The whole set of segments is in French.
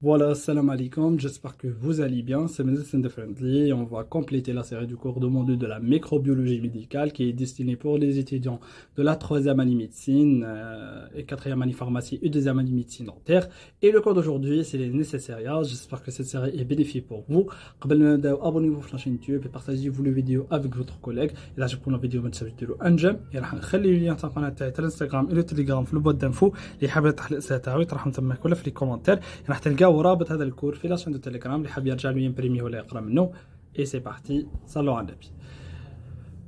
Voilà, salam alaikum, j'espère que vous allez bien, c'est Medicine de Friendly on va compléter la série du cours de demandé de la microbiologie médicale qui est destinée pour les étudiants de la 3e année médecine euh, et 4e année pharmacie et deuxième année médecine dentaire. Et le cours d'aujourd'hui, c'est les nécessaires. J'espère que cette série est bénéfique pour vous. Abonnez-vous à la chaîne YouTube et partagez-vous la vidéo avec votre collègue. Et là, je prends la vidéo de cette vidéo un j'aime. Et je vais le lien sur Instagram et le Telegram dans boîte d'infos. Les dans les commentaires. Et et c'est parti صلوا à النبي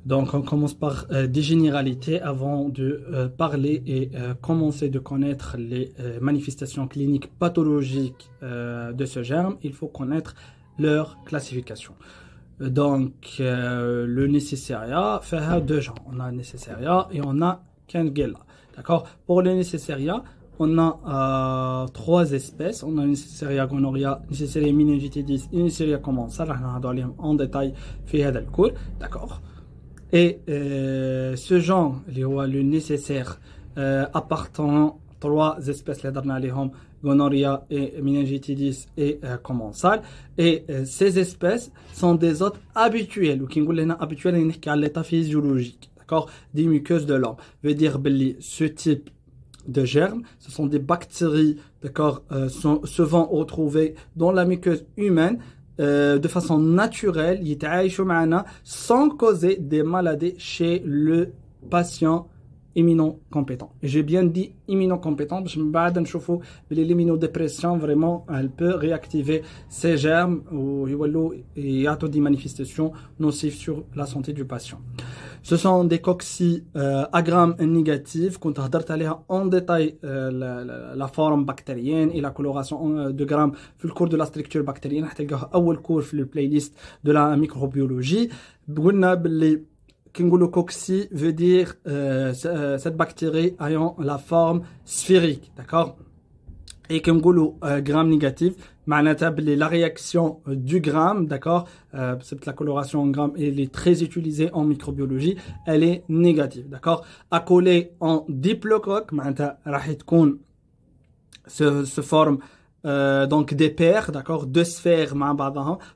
Donc on commence par euh, des généralités avant de euh, parler et euh, commencer de connaître les manifestations cliniques pathologiques de ce germe. Il faut connaître leur classification. Donc le nécessaria fait deux genres. On a nécessaria et on a Kengela. D'accord Pour le nécessaria, on a euh, trois espèces. On a une Neisseria gonorrhea, une Neisseria meningitidis, une Neisseria commensale. On va aller en détail dans le cours, d'accord Et euh, ce genre, le nécessaire, euh, appartenant trois espèces les dernières gonorrhea et meningitidis et euh, et euh, ces espèces sont des hôtes habituels ou qui nous habituels à l'état physiologique d'accord des muqueuses de l'homme veut dire ce type de germes. Ce sont des bactéries, d'accord, euh, souvent retrouvées dans la muqueuse humaine euh, de façon naturelle, sans causer des maladies chez le patient éminent compétent. J'ai bien dit éminent compétent parce que بعد voir que l'immunodépression vraiment elle peut réactiver ces germes ou y a des manifestations nocives sur la santé du patient. Ce sont des coxies euh, à grammes négatives كنت en détail euh, la, forme bactérienne et la coloration euh, de grammes le cours de la structure bactérienne حتلقاها le cours premier playlist de la microbiologie قلنا باللي Kingulococci veut dire cette bactérie ayant la forme sphérique, d'accord Et kingulo euh, gramme négatif, la réaction du gramme, d'accord euh, La coloration en gramme, elle est très utilisée en microbiologie, elle est négative, d'accord coller en diplocoque, ce se forme euh, donc des paires, d'accord, deux sphères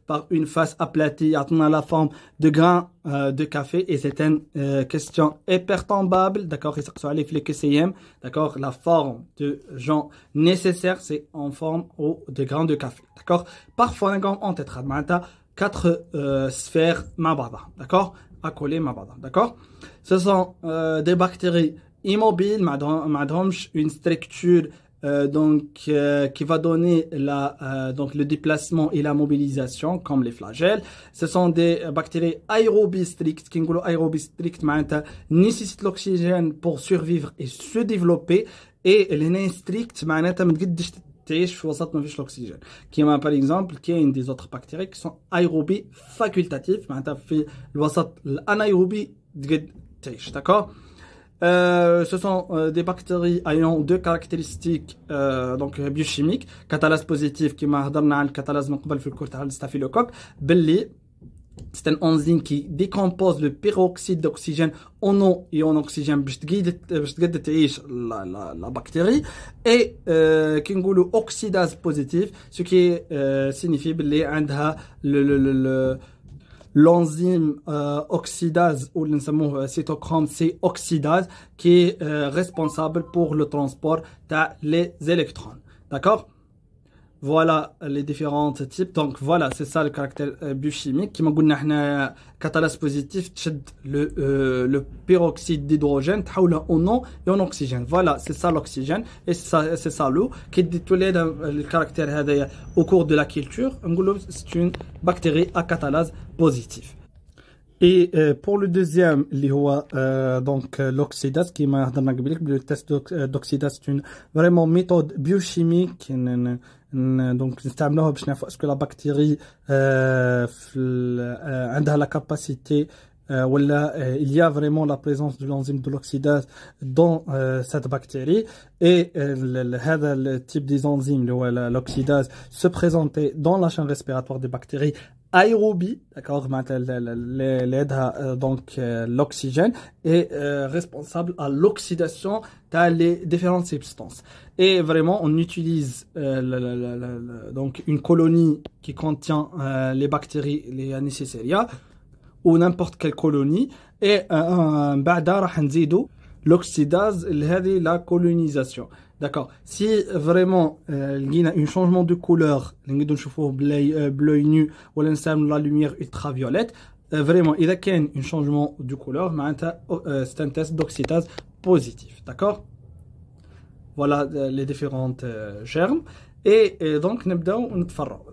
par une face aplatie, atteignant la forme de grains euh, de café et c'est une euh, question épertombable, d'accord, et ça les d'accord, la forme de gens nécessaire, c'est en forme de grains de café, d'accord. Parfois, on tétramata quatre sphères d'accord, à coller d'accord. Ce sont des bactéries immobiles, madame, une structure euh, donc euh, qui va donner euh, donc le déplacement et la mobilisation comme les flagelles ce sont des bactéries aérobies strictes qui aérobies nécessitent l'oxygène pour survivre et se développer et les nains strictes maintenant l'oxygène. Qui par exemple, qui est une des autres bactéries qui sont aérobies facultatives. qui tu as D'accord? Euh, ce sont euh, des bactéries ayant deux caractéristiques euh, donc euh, biochimiques catalase positive qui m'a donné le catalase le catalase de الكور c'est une enzyme qui décompose le peroxyde d'oxygène en eau et en oxygène pour euh, la, la تقد تعيش la la euh, qui اي كي oxydase positif ce qui signifie le, le l'enzyme euh, oxydase ou le euh, cytochrome C oxydase qui est euh, responsable pour le transport des électrons. D'accord voilà les différents types. Donc voilà, c'est ça le caractère euh, biochimique. Qui m'a dit catalase positif, le, euh, le peroxyde d'hydrogène, en non et en oxygène. Voilà, c'est ça l'oxygène et c'est ça, l'eau qui détruit euh, le caractère au cours de la culture. C'est une bactérie à catalase positive. Et euh, pour le deuxième, euh, donc euh, l'oxydase qui m'a le test d'oxydase, c'est une vraiment méthode biochimique. Donc, نستعملوها que la bactérie la la capacité ou il y a vraiment la présence de l'enzyme de l'oxydase dans cette bactérie et le, type des enzymes, l'oxydase, se présentait dans la chaîne respiratoire des bactéries aérobie, d'accord, euh, donc euh, l'oxygène est euh, responsable à l'oxydation des différentes substances. Et vraiment, on utilise donc une colonie qui contient les bactéries, les ou n'importe quelle colonie. Et un راح نزيدو l'oxydase, la colonisation. D'accord. Si vraiment euh, il y a un changement de couleur, on euh, bleu nu ou la lumière ultraviolette, euh, vraiment, il y a un changement de couleur, oh, c'est un test d'oxytase positif. D'accord Voilà les différentes germes. Et donc, nous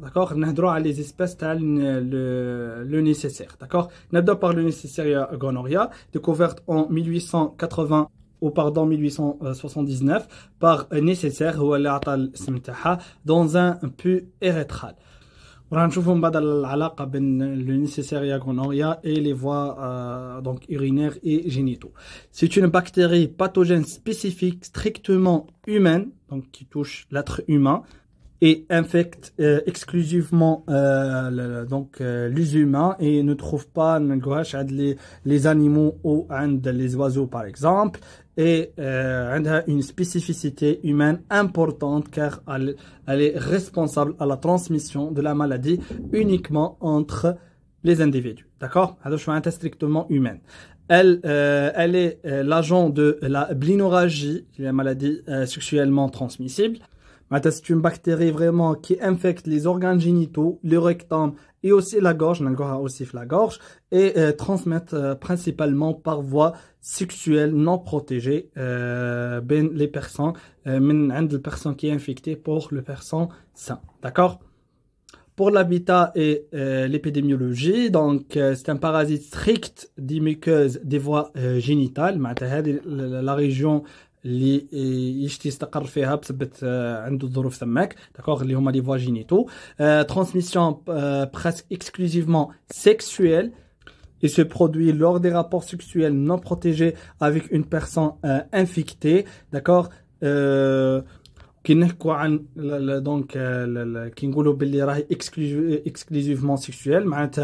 D'accord Nous allons les espèces le, le nécessaire. D'accord Nous par le nécessaire gonorrhea, découverte en 1880 ou pardon 1879 par nécessaire ou dans un pu érythral. On نشوفوا من بعد العلاقه بين nécessaire nécessaire ياغونوريا et les voies euh, donc urinaires et génitaux. C'est une bactérie pathogène spécifique strictement humaine donc qui touche l'être humain et infecte euh, exclusivement euh, donc euh, les humains et ne trouve pas les, les animaux ou les oiseaux par exemple et a une spécificité humaine importante car elle, elle, est responsable à la transmission de la maladie uniquement entre les individus d'accord alors je strictement humaine elle, elle est l'agent de la blinorragie, la maladie sexuellement transmissible. C'est une bactérie vraiment qui infecte les organes génitaux, le rectum et aussi la gorge, aussi la gorge, et euh, euh, principalement par voie sexuelle non protégée euh, ben, les personnes, euh, les personnes qui est infectées pour le personne sain. D'accord pour l'habitat et euh, l'épidémiologie, donc c'est un parasite strict des muqueuses des voies euh, génitales, la région les Ichtistakarfehab, c'est un des deux types de ce mec, d'accord, les homadivas génitaux. Transmission presque exclusivement sexuelle. Il se produit lors des rapports sexuels non protégés avec une personne infectée, d'accord, qui n'est quoi un... Donc, le kingo exclusivement sexuel, mais avec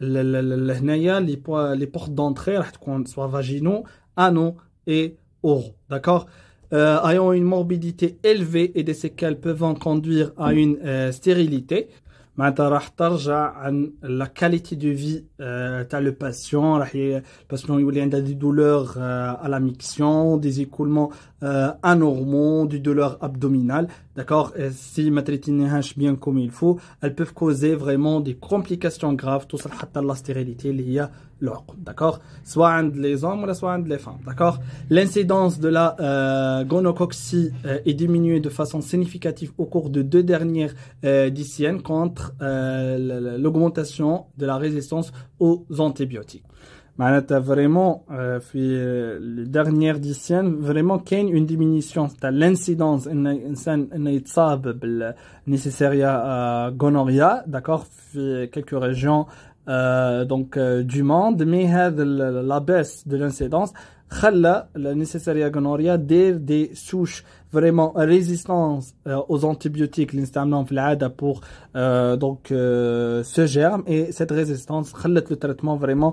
le les portes d'entrée, les portes de vaginale, et... D'accord euh, Ayant une morbidité élevée et des séquelles peuvent conduire à mm. une euh, stérilité. La qualité de vie, euh, tu as le patient, le patient il a des douleurs euh, à la miction, des écoulements euh, anormaux, des douleurs abdominales, d'accord Si matritinage bien comme il faut, elles peuvent causer vraiment des complications graves, tout ça, la stérilité, il y a d'accord Soit عند les hommes soit عند les femmes, d'accord L'incidence de la euh, gonocoxie euh, est diminuée de façon significative au cours de deux dernières euh, décennies contre euh, l'augmentation de la résistance aux antibiotiques. معناتها vraiment في vraiment dix سيان vraiment كاين diminution ديمينيسيون l'incidence en ان الانسان nécessaire يتصاب بالنيسيسيريا à quelques في quelques régions euh, donc euh, du monde mais la baisse de l'incidence خلى la nécessaire des des souches vraiment résistantes euh, aux antibiotiques l'instamnant vlad pour donc ce germe et cette résistance خلت le traitement vraiment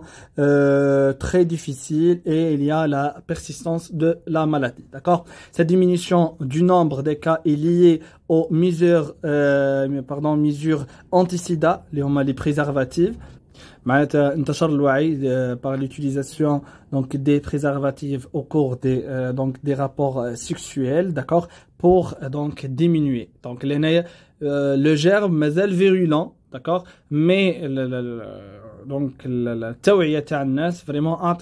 très difficile et il y a la persistance de la maladie d'accord cette diminution du nombre des cas est liée aux mesures pardon mesures anticida les, les préservatives par l'utilisation des préservatifs au cours des euh، rapports euh, sexuels d'accord pour euh, donc diminuer donc le germe est virulent d'accord mais la le, le, vraiment un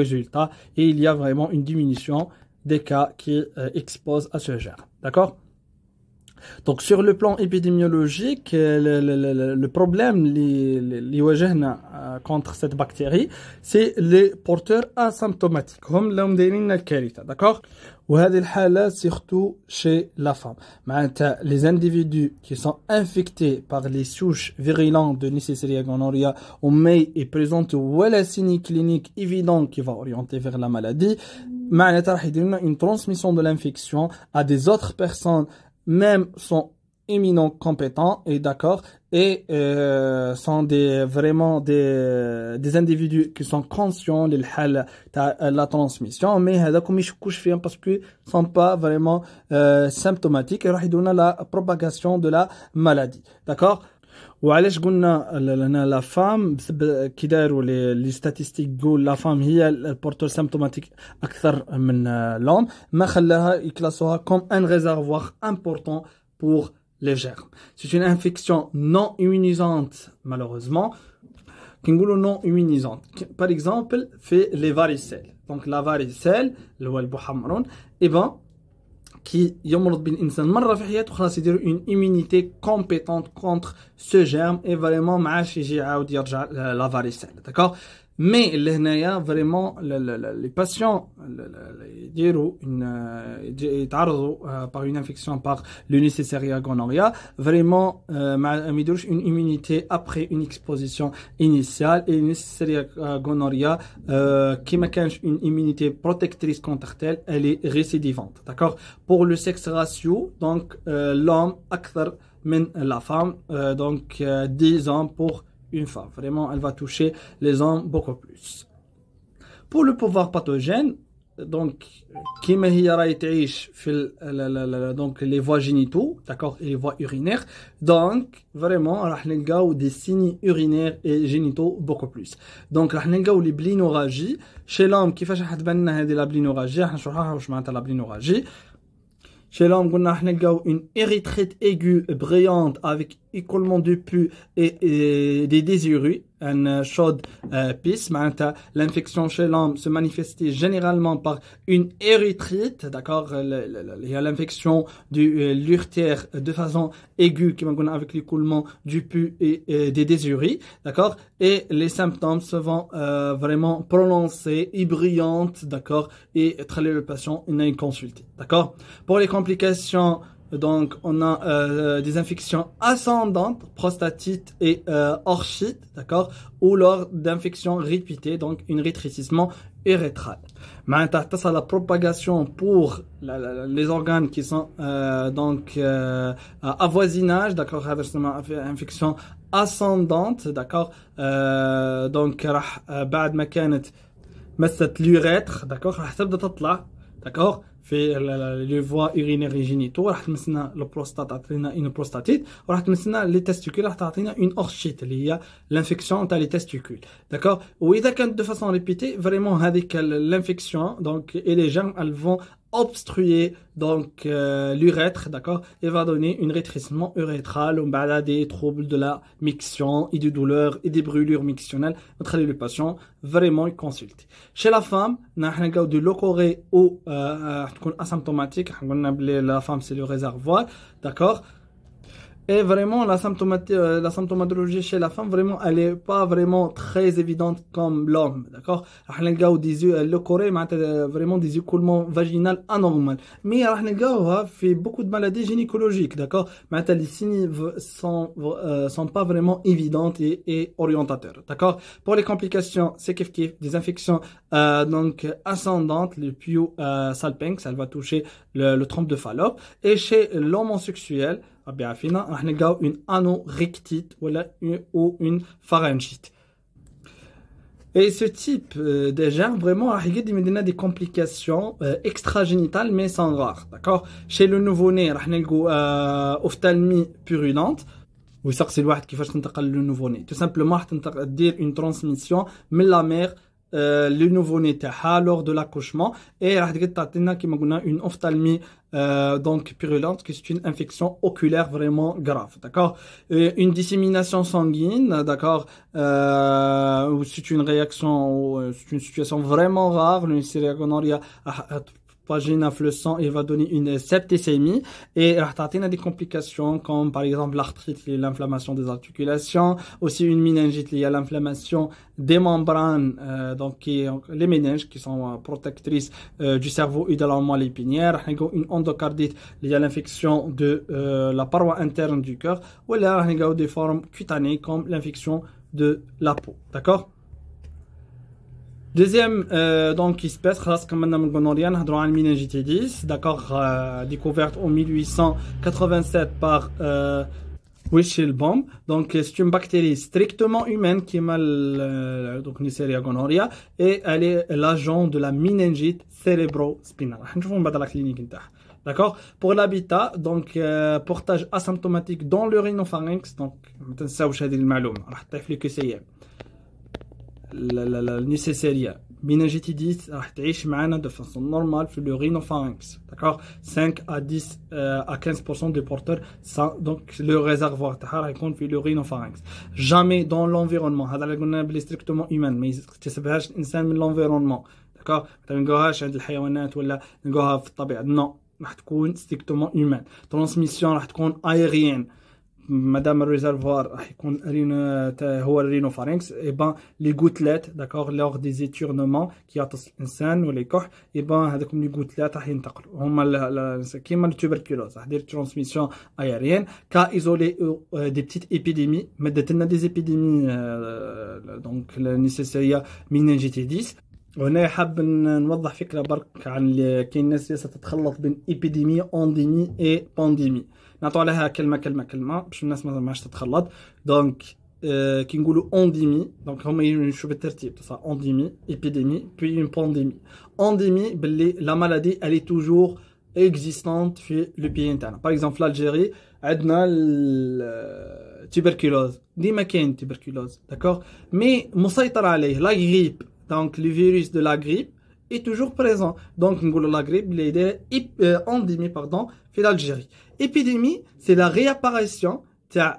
résultat et il y a vraiment une diminution des cas qui exposent à ce germe d'accord donc sur le plan épidémiologique, euh, le, problème les euh, contre cette bactérie, c'est les porteurs asymptomatiques, comme l'omdénine al d'accord surtout chez la femme. les individus qui sont infectés par les souches virulentes de Neisseria gonorrhea ou mai et présentent une signe clinique évident qui va orienter vers la maladie, معناتها راح une transmission de l'infection à des autres personnes même sont éminents compétents et d'accord et euh, sont des vraiment des individus qui sont conscients de la transmission mais ils ne parce que sont pas vraiment euh, symptomatiques et donnent la propagation de la maladie d'accord et la femme qui كي statistiques que la femme porte le symptomatique asymptomatique اكثر l'homme comme un réservoir important pour les germes. c'est une infection non immunisante malheureusement qu'on dit non immunisante par exemple fait les varicelle donc la varicelle le wah eh bien, qui خلاص une immunité compétente contre ce germe et vraiment euh, la d'accord mais les vraiment, les patients, ils euh, euh, par une infection par l'unicessaria gonorrhea, vraiment, euh, une immunité après une exposition initiale. Et l'unicessaria euh, gonorrhea, qui pas une immunité protectrice contre elle, elle est récidivante. D'accord Pour le sexe ratio, donc, l'homme, acteur, mène la femme, donc, 10 ans pour une femme. Vraiment, elle va toucher les hommes beaucoup plus. Pour le pouvoir pathogène, donc, donc les voies génitaux, d'accord, et les voies urinaires. Donc, vraiment, ou des signes urinaires et génitaux beaucoup plus. Donc, ou les blinoragies. Chez l'homme, qui fait la blinoragie, la blinorragie. Hein, chez l'homme, on une érythrite aiguë brillante avec écoulement de pu et, des désirus une euh, chaude euh, pisse, hein, l'infection chez l'homme se manifeste généralement par une érythrite, d'accord euh, Il y a l'infection de euh, l'urtère de façon aiguë, qui va avec l'écoulement du pus et, des désuries, d'accord Et les symptômes se vraiment prononcés et brillants, d'accord Et traiter le patient, une consulté, d'accord Pour les complications donc, on a euh, des infections ascendantes, prostatite et euh, orchite, d'accord Ou lors d'infections répétées, donc une rétrécissement urétral. Maintenant, ça la propagation pour les organes qui sont euh, donc euh, voisinage, d'accord Infection ascendante, d'accord Donc, après ما met cette l'urètre, d'accord d'accord les voies urinaires et le la raht msna le une prostatite raht les testicules raht atina une orchite qui est l'infection ont les testicules d'accord oui de façon répétée vraiment hadik l'infection donc et les germes elles vont obstruer donc euh, l'urètre, d'accord, et va donner un rétrécissement urétral, on a des troubles de la miction et des douleurs et des brûlures mictionnelles. On traite le patient vraiment consulter. Chez la femme, on a de l'ocorée euh, euh, ou asymptomatique, la femme c'est le réservoir, d'accord, et vraiment, la, euh, la symptomatologie chez la femme, vraiment, elle n'est pas vraiment très évidente comme l'homme, d'accord des yeux, euh, Le corée, euh, vraiment des écoulements vaginaux anormaux. Mais a fait beaucoup de maladies gynécologiques, d'accord Les signes ne sont, pas vraiment évidentes et, et orientateurs, d'accord Pour les complications, c'est kiff kiff, des infections donc ascendantes, le pio salpinx, elle va toucher le, trompe de Fallope. Et chez l'homme sexuel راح نلقاو اون anorectite ou une pharyngite. Et ce type euh, de germe, vraiment, il y a des complications euh, extra-génitales, mais sans rares. D'accord Chez le nouveau-né, on y a ophtalmie purulente. Ou ça, c'est le nouveau-né. Tout simplement, on une transmission, mais la mère euh, le nouveau ني lors de l'accouchement et qui une تقدر euh, donc purulente, qui est une infection oculaire vraiment grave, d'accord Une dissémination sanguine, d'accord euh, C'est une réaction, euh, c'est une situation vraiment rare, une le sang et va donner une septicémie et a des complications comme par exemple l'arthrite l'inflammation des articulations, aussi une méningite liée à l'inflammation des membranes, euh, donc les méninges qui sont euh, protectrices euh, du cerveau et de la moelle épinière, une endocardite liée à l'infection de la paroi interne du cœur, ou là, des formes cutanées comme l'infection de la peau. D'accord Deuxième, euh, donc, espèce, race comme Madame à une méningite 10 d'accord, euh, découverte en 1887 par euh, Donc, c'est une bactérie strictement humaine qui est mal, euh, donc, Neisseria gonorrhea, et elle est l'agent de la méningite cérébro-spinale. Hein, je vous la clinique, D'accord Pour l'habitat, donc euh, portage asymptomatique dans le rhinopharynx, donc, maintenant, ça, vous avez dit le malum. Alors, t'as que c'est la nécessaire. Méningitidis, ah, تعيش معنا de façon normale le rhinopharynx. D'accord 5 à 10 euh, à 15% des porteurs, ça, donc le réservoir تاعها يكون في l'orinopharynx. Jamais dans l'environnement. هذا اللي strictement humain, c'est يكتسبهاش الانسان من l'environnement. D'accord ما نلقاهاش ou الحيوانات ولا نلقاها la nature. Non, راح تكون strictement humain. Transmission راح تكون aérienne. Madame le réservoir, le rhinopharynx, eh ben, les gouttelettes, lors des étournements, qui sont les scène ou les coches, les gouttelettes sont les comme c'est-à-dire la transmission aérienne, qui a hein, isolé euh, euh, des petites épidémies, mais il y a des épidémies, euh, donc, la il y GT10. وهنا حاب نوضح فكره برك عن كاين ناس تتخلط بين ايبيديمي اونديمي اي بانديمي نعطوا عليها كلمه كلمه كلمه باش الناس ما ماش تتخلط دونك كي نقولوا اونديمي دونك هما يمشوا بالترتيب تصا اونديمي ايبيديمي بي اون بانديمي اونديمي باللي لا مالادي الي توجور اكزيستانت في لو بيي نتاعنا باغ اكزومبل الجيري عندنا التوبركولوز ديما كاين تيبركولوز داكوغ مي مسيطر عليه لا غريب donc le virus de la grippe est toujours présent. Donc la grippe est euh, euh, pardon, fait l'Algérie. Épidémie, c'est la réapparition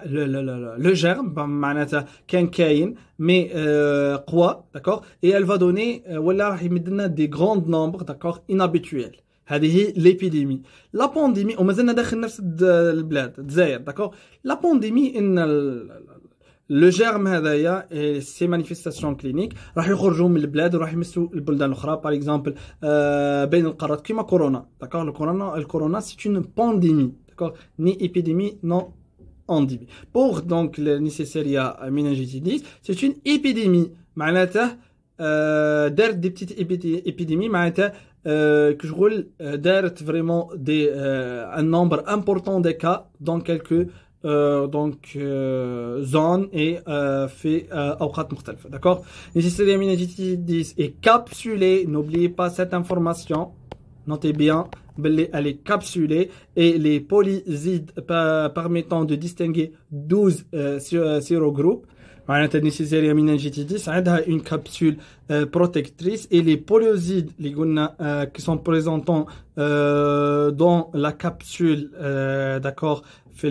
le, le, le, le, germe ben, mais euh, quoi d'accord et elle va donner euh, des grands nombres d'accord inhabituels C'est-à-dire, l'épidémie la pandémie on ومازلنا داخل نفس d'accord la pandémie la le gâchis, c'est manifeste. Strong clinic, ils vont sortir du pays et ils vont visiter d'autres pays, par exemple entre les continents. Comme le corona, le corona, c'est une pandémie, ni épidémie, non pandémie. Pour donc les nécessaires à c'est une épidémie. Malgré euh, des petites épidémies, malgré euh, que je parle euh, un nombre important de cas dans quelques euh, donc euh, zone et euh, fait au aucrat mortel. d'accord est capsulée, n'oubliez pas cette information notez bien elle est capsulée et les polyzides permettant de distinguer 12 10 a une capsule protectrice et les polyosides qui sont présentants dans la capsule d'accord في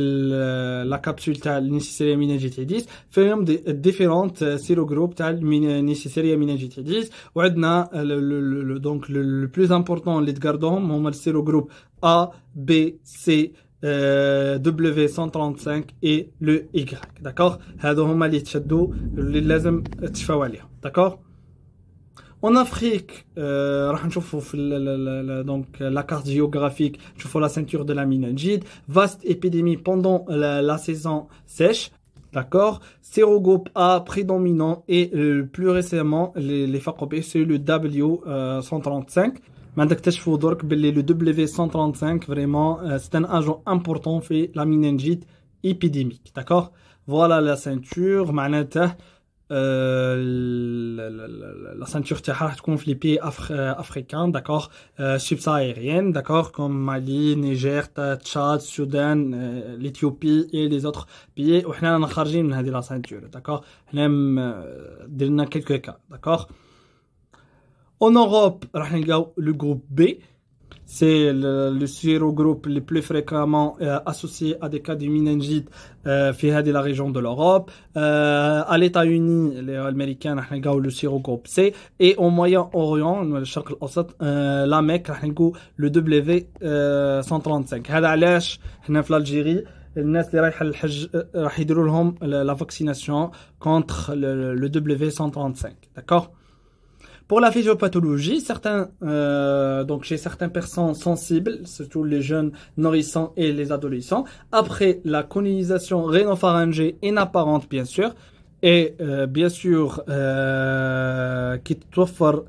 لا كابسول تاع النيسيسيريا ميناجيتيديس فيهم ديفيرونت سيرو جروب تاع النيسيسيريا ميناجيتيديس وعندنا دونك لو بلوز امبورطون اللي تقاردوهم هما السيرو جروب ا بي سي W135 اي لو Y. داكوغ هادو هما اللي تشدوا اللي لازم تشفاو عليهم. داكوغ En Afrique, euh, donc, la carte géographique, tu vois la ceinture de la méningite, vaste épidémie pendant la, saison sèche, d'accord Sérogroupe A prédominant et plus récemment, les, les c'est le W135. Euh, maintenant, le W135, vraiment, euh, c'est un agent important fait la méningite épidémique, d'accord Voilà la ceinture, maintenant, euh, la ceinture terrestre contre les pays euh, africains, d'accord, euh, subsaharienne d'accord, comme Mali, Niger, Tchad, Soudan, l'Éthiopie et les autres pays. Nous on a de la ceinture, d'accord. On a dans quelques cas, d'accord. En Europe, le groupe B. C'est le, le groupe le plus fréquemment euh, associé à des cas de meningite euh, dans la région de l'Europe. Euh, à l'État-Uni, les Américains, le groupe C. Et au Moyen-Orient, le euh, la Mecque, le W135. C'est علاش هنا في les الناس اللي رايحه للحج راح يديروا لهم لا فاكسيناسيون 135 D'accord pour la physiopathologie, certains, euh, donc chez certaines personnes sensibles, surtout les jeunes nourrissants et les adolescents, après la colonisation rénopharyngée inapparente bien sûr, et euh, bien sûr euh, qui t'offre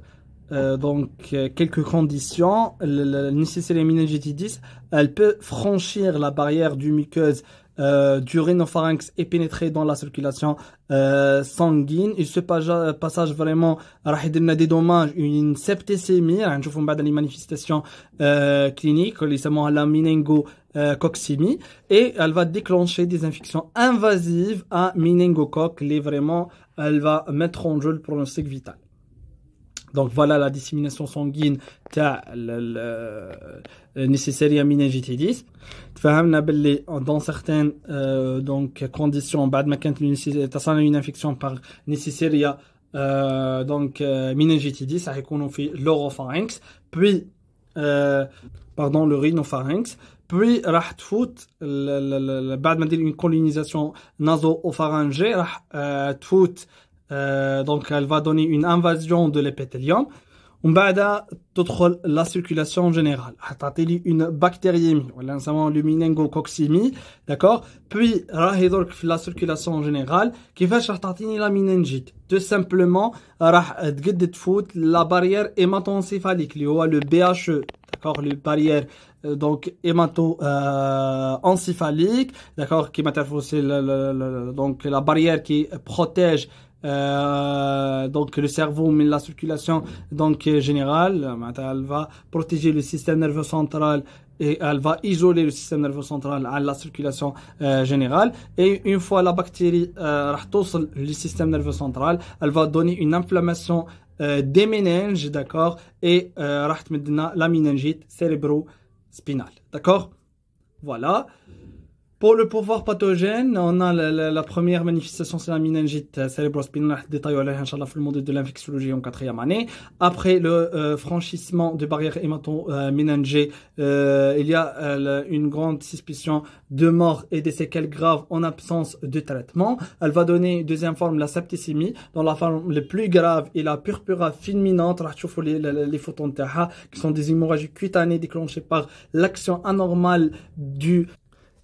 donc quelques conditions, la nécessaire 10 elle peut franchir la barrière du muqueuse euh, du rhinopharynx est pénétré dans la circulation euh, sanguine et ce euh, passage vraiment a des dommages une septicémie on hein, voit les manifestations euh, cliniques notamment la meningococcémie et elle va déclencher des infections invasives à méningocoque les vraiment elle va mettre en jeu le pronostic vital donc voilà la dissémination sanguine de la Neisseria meningitidis. Tu vas belli dans certaines euh, donc conditions après une infection par Neisseria euh, donc euh, meningitidis ça va qu'on au pharynx puis pardon l'urine puis rah tfout le بعد une colonisation naso-pharangee euh, donc elle va donner une invasion de l'épithélium. On va d'abord la circulation générale. attendez-lui une bactériémie, ou du luminengococcémie, d'accord Puis, la circulation générale, qui va chercher la méningite. Tout simplement, foot la barrière hémato-encéphalique le BHE, e. d'accord la barrière euh, donc hémato-encéphalique, euh, d'accord Qui donc la barrière qui protège euh, donc le cerveau mais la circulation donc euh, générale elle va protéger le système nerveux central et elle va isoler le système nerveux central à la circulation euh, générale et une fois la bactérie euh, le système nerveux central elle va donner une inflammation des méninges d'accord et euh, la méningite cérébro-spinale d'accord voilà pour le pouvoir pathogène, on a la, la, première manifestation, c'est la méningite cérébrospinale. Détail, Inch'Allah, le monde de l'infectiologie en quatrième année. Après le euh, franchissement de barrières hémato-méningées, euh, euh, il y a une grande suspicion de mort et des séquelles graves en absence de traitement. Elle va donner une deuxième forme, la septicémie. Dans la forme la plus grave et la purpura fulminante, les, les, les photons qui sont des hémorragies cutanées déclenchées par l'action anormale du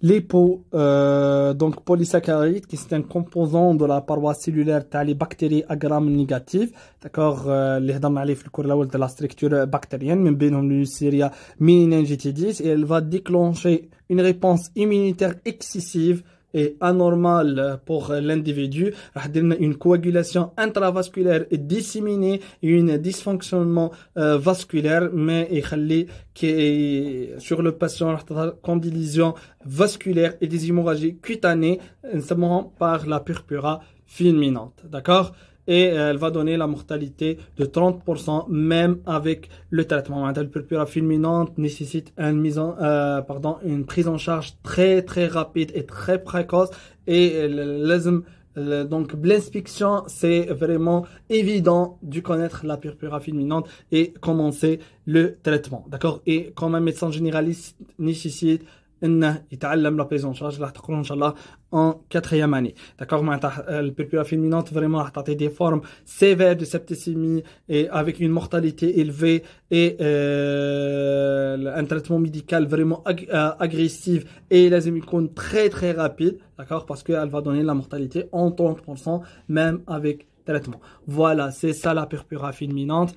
les euh, donc polysaccharide, qui sont un composant de la paroi cellulaire telle les bactéries à négatives, d'accord, euh, les dans de la structure bactérienne, mais bien a méningitidis, et elle va déclencher une réponse immunitaire excessive et anormal pour l'individu, une coagulation intravasculaire et disséminée une dysfonctionnement euh, vasculaire, mais il qui sur le patient condition vasculaire et des hémorragies cutanées, euh, notamment par la purpura fulminante. D'accord et euh, elle va donner la mortalité de 30% même avec le traitement. La purpura fulminante nécessite une, mise euh, pardon, une prise en charge très très rapide et très précoce et euh, l'asthme donc l'inspection, c'est vraiment évident de connaître la purpura fulminante et commencer le traitement. D'accord Et comme un médecin généraliste nécessite il a la la la تقرا ان en quatrième année. D'accord La purpura fulminante vraiment a des formes sévères de septicémie et avec une mortalité élevée et euh, un traitement médical vraiment euh, agressif et les très très rapide. D'accord Parce qu'elle va donner la mortalité en 30% même avec traitement. Voilà, c'est ça la purpura fulminante.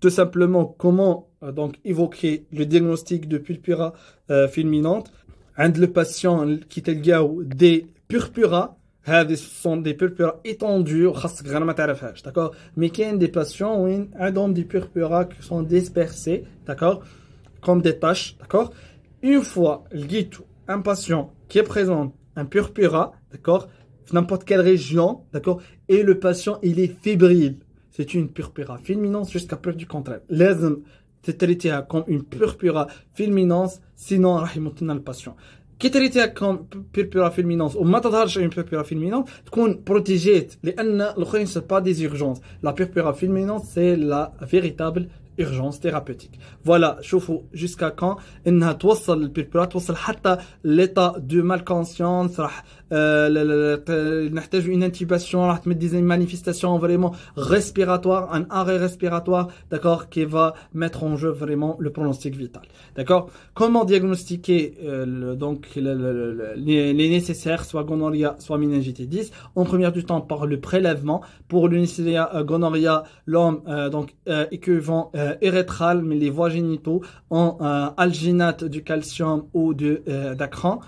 Tout simplement, comment euh, donc évoquer le diagnostic de purpura fulminante un des patients qui est gars des purpura, hein, ce sont des purpura étendues d'accord. Mais il y a des patients où une un purpuras des purpura qui sont dispersés, d'accord, comme des taches, d'accord. Une fois, il dit un patient qui présente un purpura, d'accord, n'importe quelle région, d'accord, et le patient il est fébrile. C'est une purpura fulminante jusqu'à peur du contraire. Cette tartéate comme une purpura fulminans sinon rahimotna le patient. Qu'est-ce que tartéate a comme purpura fulminans? Au moment que ça une purpura fulminans, tuكون protégée لأن les autres c'est pas des urgences. La purpura fulminans c'est la véritable urgence thérapeutique. Voilà, شوفوا jusqu'à quand انها توصل la purpura, elle va jusqu'à l'état de mal conscience, euh, une intubation راح تمد une manifestation vraiment respiratoire, un arrêt respiratoire d'accord qui va mettre en jeu vraiment le pronostic vital d'accord comment diagnostiquer euh, donc les, nécessaires soit gonorrhée, soit meningitis 10 en première du temps par le prélèvement pour le euh, l'homme euh, donc équivalent érythral mais les voies génitaux en alginate du calcium ou de d'acran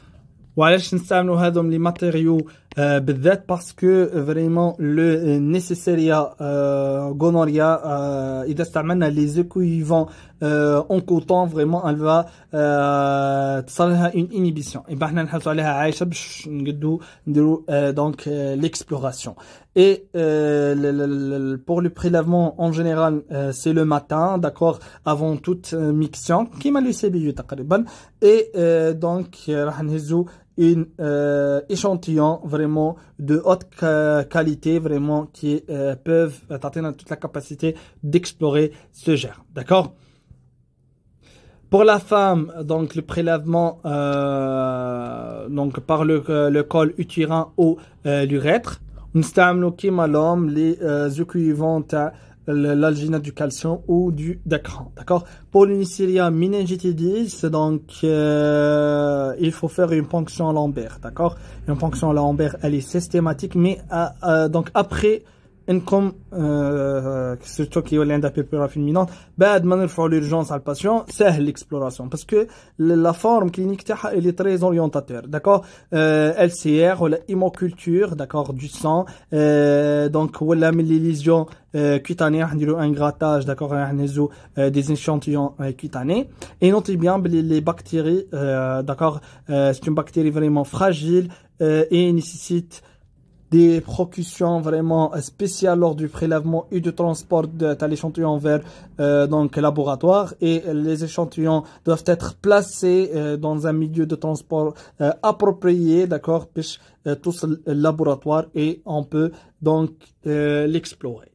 وعلاش نستعملوا هذوم لي ماتيريو but euh, être parce que euh, vraiment le euh, nécessaire gonoria il à les en coton vraiment elle va une inhibition et donc l'exploration et pour le prélèvement en général c'est le matin d'accord avant toute mix, qui m'a à et une euh, échantillon vraiment de haute qualité, vraiment qui euh, peuvent atteindre euh, toute la capacité d'explorer ce gère. D'accord pour la femme, donc le prélèvement donc par le, col utérin ou l'urètre. nous l'homme les les l'alginate du calcium ou du d'écran. D'accord Pour l'unicilia meningitidis donc euh, il faut faire une ponction lombaire. D'accord Une ponction lombaire, elle est systématique, mais euh, euh, donc après comme ce qui fémin l'urgence le patient c'est l'exploration parce que la forme clinique elle est très orientateur d'accord lcr ou d'accord du sang donc où la cutanées. un grattage d'accord un des échantillons cutanés et notez bien les bactéries euh، d'accord euh، c'est une bactérie vraiment fragile euh، et nécessite des précautions vraiment spéciales lors du prélèvement et du transport de l'échantillon vers euh, donc laboratoire et les échantillons doivent être placés euh, dans un milieu de transport euh, approprié d'accord puis euh, tous le laboratoire et on peut donc l'explorer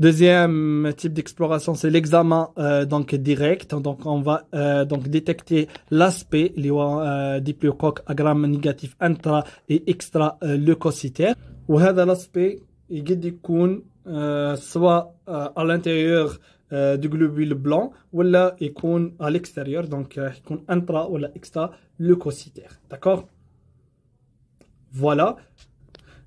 Deuxième type d'exploration, c'est l'examen euh, donc direct. Donc on va euh, donc détecter l'aspect les euh, diplocoque à gramme négatif intra et extra euh, leucocytaire. وهذا l'aspect peut euh, soit à l'intérieur du globule blanc ou là يكون à l'extérieur donc يكون intra ou extra leucocytaire. D'accord Voilà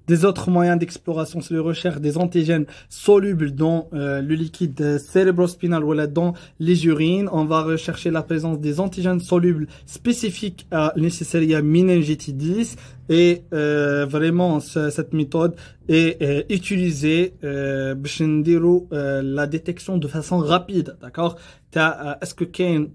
des autres moyens d'exploration, c'est la recherche des antigènes solubles dans euh, le liquide cérébrospinal ou là dans les urines. On va rechercher la présence des antigènes solubles spécifiques à l'incessaria meningitidis, et euh, vraiment cette méthode est, euh, utilisée euh, euh, la détection de façon rapide d'accord euh, est-ce que Kane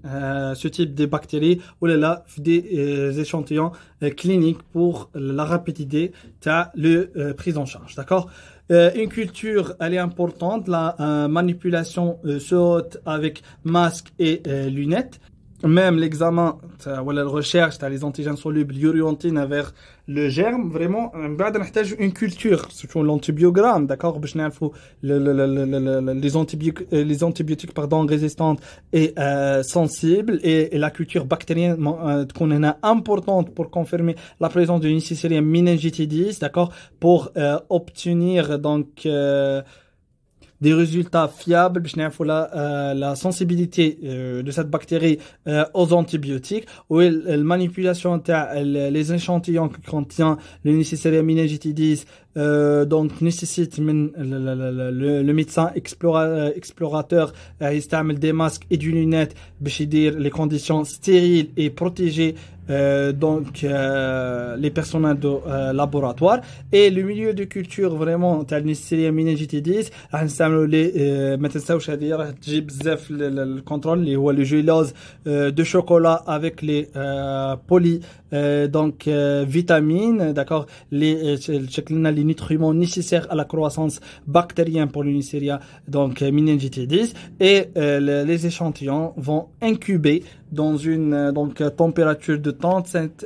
ce type de bactéries ou là des échantillons cliniques pour la rapidité t'as le prise en charge d'accord une culture, elle est importante, la manipulation euh, se haute avec masque et lunettes. Même l'examen, ou la recherche, tu as les antigènes solubles, l'uriontine vers le germe vraiment euh, بعد نحتاج une culture surtout l'antibiogramme d'accord pour نعرفوا les antibiotiques euh, les antibiotiques pardon résistantes et euh, sensibles et, la culture bactérienne qu'on a importante pour confirmer la présence d'une Neisseria meningitidis d'accord pour obtenir donc des résultats fiables باش la euh, la sensibilité euh, de cette bactérie euh, aux antibiotiques ou la manipulation les échantillons qui contient le GT10, euh, donc nécessite le, le, le, médecin explorateur explorateur euh, des masques et des lunettes dire les conditions stériles et protégées euh, donc euh, les personnels de laboratoire et le milieu de culture vraiment tel nécessaire minéjité 10 on s'amène les mettez ça au chadir j'ai bzef le contrôle les ou le gelose de chocolat avec les euh, polis euh, donc euh, vitamines, d'accord, les, euh, les nutriments nécessaires à la croissance bactérienne pour l'unicéria, donc 10 et les échantillons vont incuber dans une donc température de 37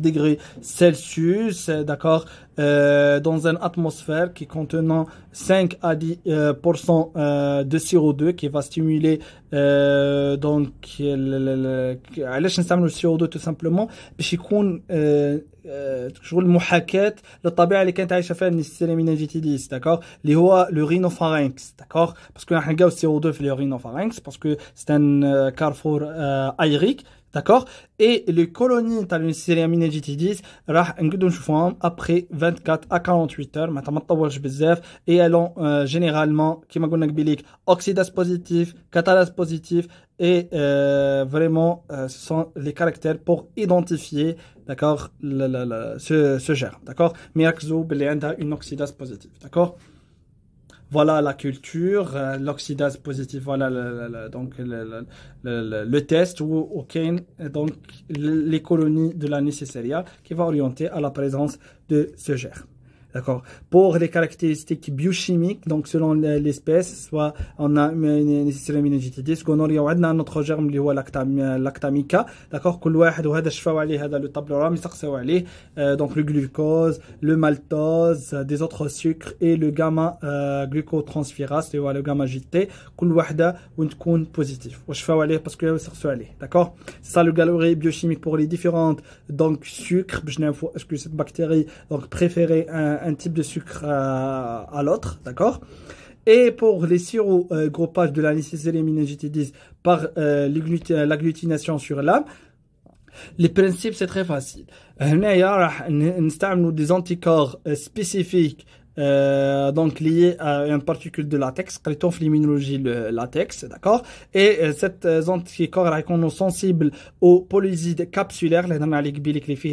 degrés Celsius, d'accord, dans une atmosphère qui contenant 5 à 10 de CO2 qui va stimuler donc le, CO2 tout simplement euh, toujours le mouhaket, le tabia, le kentai, chafè, le nistiri aminé jitidis, d'accord? Le roi, le rhinopharynx, d'accord? Parce que, un gars CO2, le rhinopharynx, parce que c'est un, euh, carrefour, euh, d'accord? Et les colonies t'as le nistiri aminé jitidis, ra, un goudon choufouam, après 24 à 48 heures, maintenant, m'a pas bizèf, et elles ont, euh, généralement, qui m'a goudon n'a oxydase positif, catalase positif, et, euh, vraiment, ce sont les caractères pour identifier d'accord, ce se gère, d'accord Mirkzo, a une oxydase positive, d'accord voilà la culture, euh, l'oxydase positive, voilà le, donc le, test ou aucun, donc les colonies de la Necessaria qui va orienter à la présence de ce germe. D'accord. Pour les caractéristiques biochimiques, donc selon l'espèce, soit on a une séréminogétité, ce qu'on aurait un notre germe qui est euh, lactamica, d'accord كل واحد وهذا شفاو عليه هذا لو طابلو راهم يسقساو عليه donc le glucose, le maltose, euh, des autres sucres et le gamma euh, glucotransférase اللي le gamma GT كل وحده وين تكون بوزيتيف وشفاو عليه باسكو يسقسوا عليه d'accord C'est ça le galerie biochimique pour les différentes donc sucres باش نعرفوا est-ce que cette bactérie donc préférée un un type de sucre à, l'autre, d'accord Et pour les sirops groupage de la et par l'agglutination sur l'âme, les principes c'est très facile. On a des anticorps spécifiques euh, donc lié à une particule de latex, traitons le latex, d'accord Et euh, cette euh, anticorps est sensible aux polysides capsulaires, les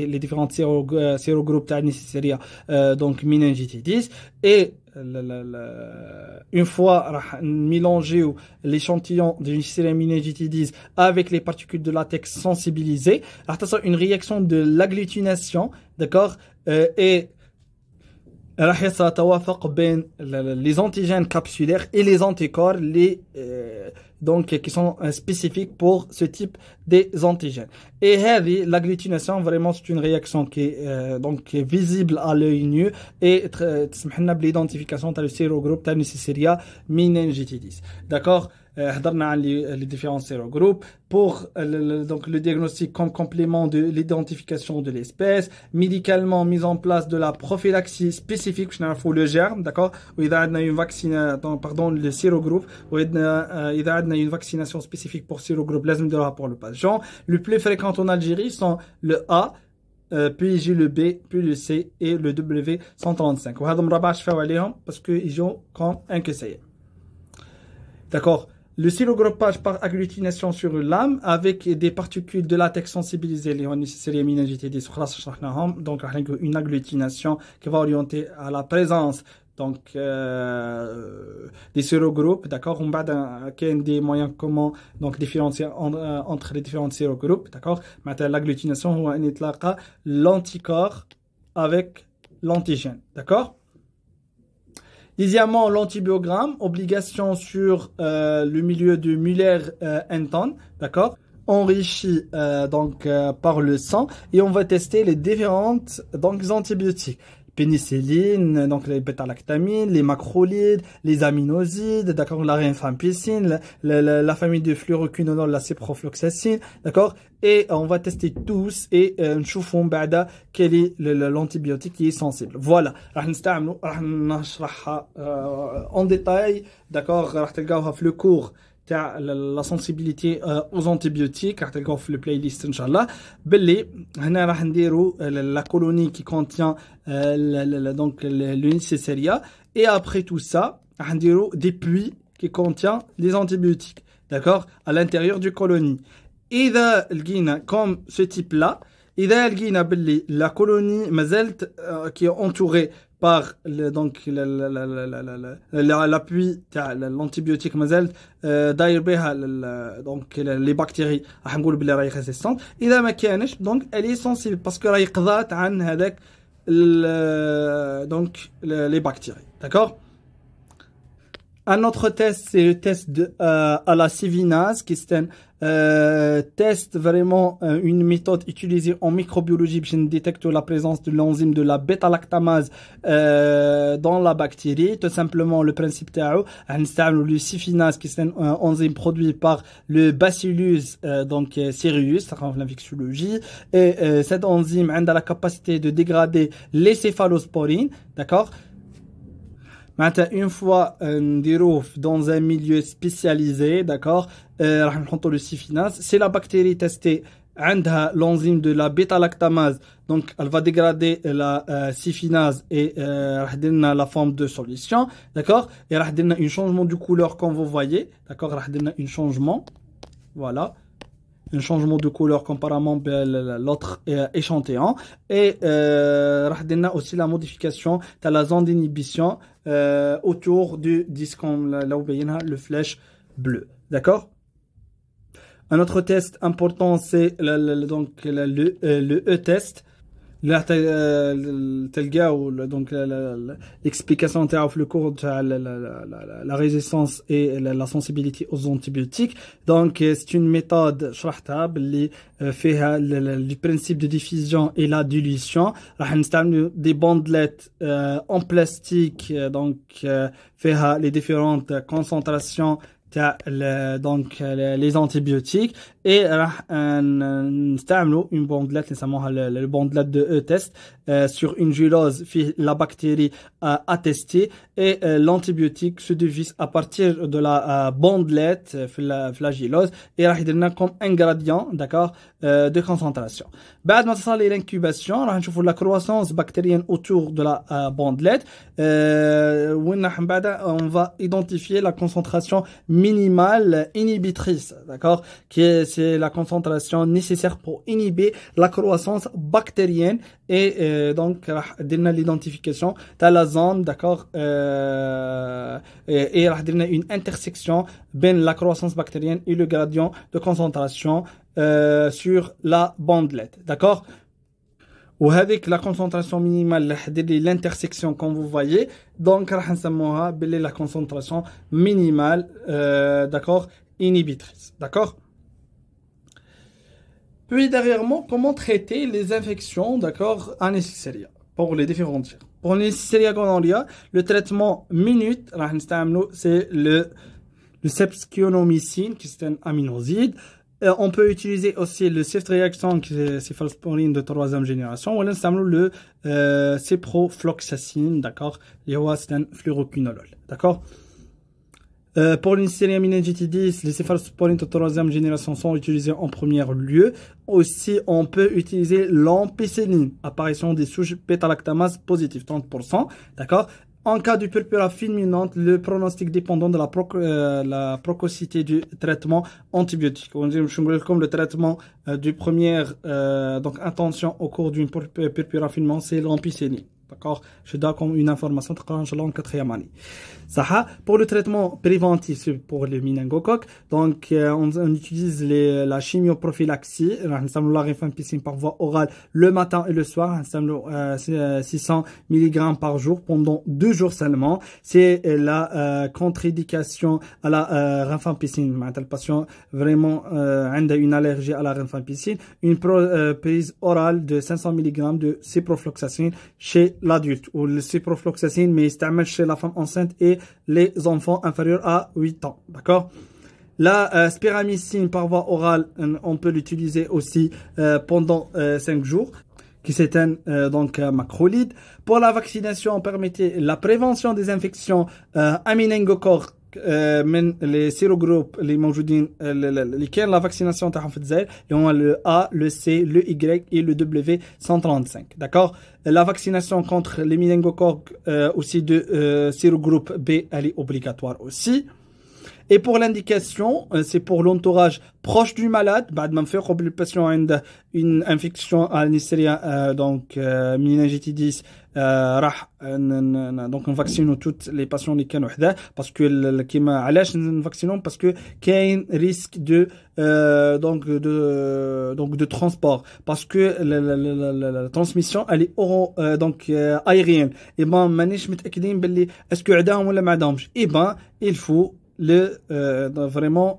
les différents euh, sérogroupes de euh, donc meningitis, et euh, une fois mélangé l'échantillon d'une miningitidis, avec les particules de latex sensibilisées, une réaction de l'agglutination, d'accord, et راح بين les antigènes capsulaires et les anticorps les euh, donc qui sont euh, spécifiques pour ce type des antigènes et هذه l'agglutination vraiment c'est une réaction qui est, euh, donc visible à l'œil nu et تسمح لنا بالidentification تاع le sérogroupe تاع Neisseria meningitidis d'accord les différents لي pour le, donc le diagnostic comme complément de l'identification de l'espèce, médicalement mise en place de la prophylaxie spécifique, je le germe, d'accord Ou il y a une vaccination, pardon, le sérogroupe, ou euh, il y a une vaccination spécifique pour le patient. Le plus fréquent en Algérie sont le A, euh, puis le B, puis le C et le W 135. Parce qu'ils ont un que D'accord le syrogropage par agglutination sur une lame avec des particules de latex sensibilisées, donc une agglutination qui va orienter à la présence donc euh, des sérogroupes, d'accord On a des moyens communs donc différencier euh, entre les différents sérogroupes, d'accord Maintenant, l'agglutination, on l'anticorps avec l'antigène, d'accord Deuxièmement, l'antibiogramme, obligation sur euh, le milieu de Muller-Henton, euh, d'accord enrichi euh, donc par le sang et on va tester les différentes donc antibiotiques pénicilline, donc les bétalactamines, les macrolides, les aminosides, d'accord, la rifampicine, la, la, famille de fluoroquinolones, la ciprofloxacine, d'accord, et on va tester tous et nous chauffons bada quel est l'antibiotique qui est sensible. Voilà, en détail, d'accord, le cours la sensibilité euh, aux antibiotiques, le playlist, euh, la colonie qui contient euh, donc et après tout ça, des puits qui contient les antibiotiques, d'accord, à l'intérieur du colonie. Et comme ce type là, et la la colonie, mais est qui par le, donc l'appui تاع l'antibiotique مازال داير بها دونك لي بكتيري راح نقول بلي راهي ريزيستونت اذا ما كانش دونك الي سونسيبل باسكو راهي قضات عن هذاك دونك لي بكتيري داكور Un autre test, c'est le test de, euh, à la sifinase, qui est un euh, test vraiment euh, une méthode utilisée en microbiologie pour détecter la présence de l'enzyme de la bêta-lactamase dans la bactérie. Tout simplement, le principe théo, le sifinase, qui est un enzyme produit par le bacillus, donc sirius, la vexillologie. Et cette enzyme a la capacité de dégrader les céphalosporines, d'accord Maintenant, une fois euh, نديروه dans un milieu spécialisé d'accord va نحطوا لو c'est la la testée testée عندها l'enzyme de la bêta-lactamase donc elle va dégrader euh, la euh, et euh, la forme de solution d'accord et donner un changement de couleur comme vous voyez d'accord donner un changement voilà un changement de couleur comparément à ben, l'autre échantillon. Hein. Et euh, aussi la modification de la zone d'inhibition euh, autour du disque, là où il y a le flèche bleue. D'accord Un autre test important, c'est donc le, euh, le E-test l'explication de la résistance et la sensibilité aux antibiotiques donc euh, c'est une méthode chouchoutable les euh, fait euh, le principe de diffusion et la dilution on des bandelettes en plastique donc fait les différentes concentrations le, donc les antibiotiques et on euh, un, utiliser une bandelette récemment la bandelette de e-test euh, sur une gélose la bactérie à euh, a testé et l'antibiotique se divise à partir de la bandelette de la, flagilose et là, il y a comme ingrédient d'accord de concentration après l'incubation on va la croissance bactérienne autour de la euh, bandelette. Euh, on va identifier la concentration minimale inhibitrice d'accord qui c'est la concentration nécessaire pour inhiber la croissance bactérienne et euh, donc on va identifier l'identification de la zone d'accord et on une intersection ben la croissance bactérienne et le gradient de concentration euh, sur la bandelette. D'accord Ou avec la concentration minimale, l'intersection, comme vous voyez. Donc, la concentration minimale, euh, d'accord Inhibitrice. D'accord Puis, derrière moi, comment traiter les infections, d'accord Anesthésia. Pour les différentes Pour les gonorrhée, le traitement minute, c'est le le septionomycine, qui est un aminoside. Euh, on peut utiliser aussi le ceftriaxone, qui est céphalosporine de troisième génération, ou le le euh, ciprofloxacine, d'accord Et c'est un fluoroquinolol, d'accord euh, pour l'insuline les céphalosporines de troisième génération sont utilisées en premier lieu. Aussi, on peut utiliser l'ampicilline, apparition des souches bêta positives, 30%, d'accord en cas de purpura fulminante, le pronostic dépendant de la, proc euh, la prococité du traitement antibiotique. On dit comme le traitement euh, du premier, euh, donc intention au cours d'une purpura fulminante, c'est l'ampicilline. D'accord Je donne comme une information, en quatrième année. Pour le traitement préventif pour le meningocoque donc euh, on, utilise la chimioprophylaxie, la rifampicine par voie orale le matin et le soir, 600 euh, euh, mg par jour pendant deux jours seulement. C'est la contre-indication à la euh, rifampicine. Le patient vraiment a une allergie à la rifampicine, une prise orale de 500 mg de ciprofloxacine chez l'adulte ou le ciprofloxacine mais il chez la femme enceinte et les enfants inférieurs à 8 ans. D'accord la euh, spiramycine par voie orale, euh, on peut l'utiliser aussi euh, pendant 5 euh, jours qui s'éteint donc macrolide. Pour la vaccination, permettait la prévention des infections euh, men euh, les sérogroupes les manjoudines, euh, les la vaccination en terapie il a le A, le C, le Y et le W135. D'accord euh, La vaccination contre les milingocorques aussi de sérogroupes B, elle est obligatoire aussi. Et pour l'indication, c'est pour l'entourage proche du malade, une infection à l'hystérie, donc milingitidis donc on vaccine توت les patients qui كانوا حداه parce كيما علاش parce باسكو كاين ريسك دو دونك دو دونك دو ترونسبور باسكو لا ترانسميسيون الي اورو دونك ايريان اي مانيش متاكدين باللي اسكو عداهم ولا ما عداهمش اي le vraiment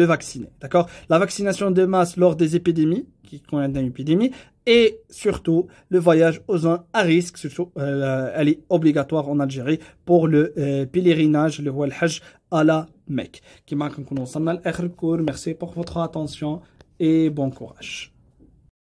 le vacciner. D'accord La vaccination de masse lors des épidémies, qui connaît une épidémie, et surtout le voyage aux uns à risque, surtout, euh, elle est obligatoire en Algérie pour le euh, pèlerinage, le Hajj à la Mecque. Qui marque un Merci pour votre attention et bon courage.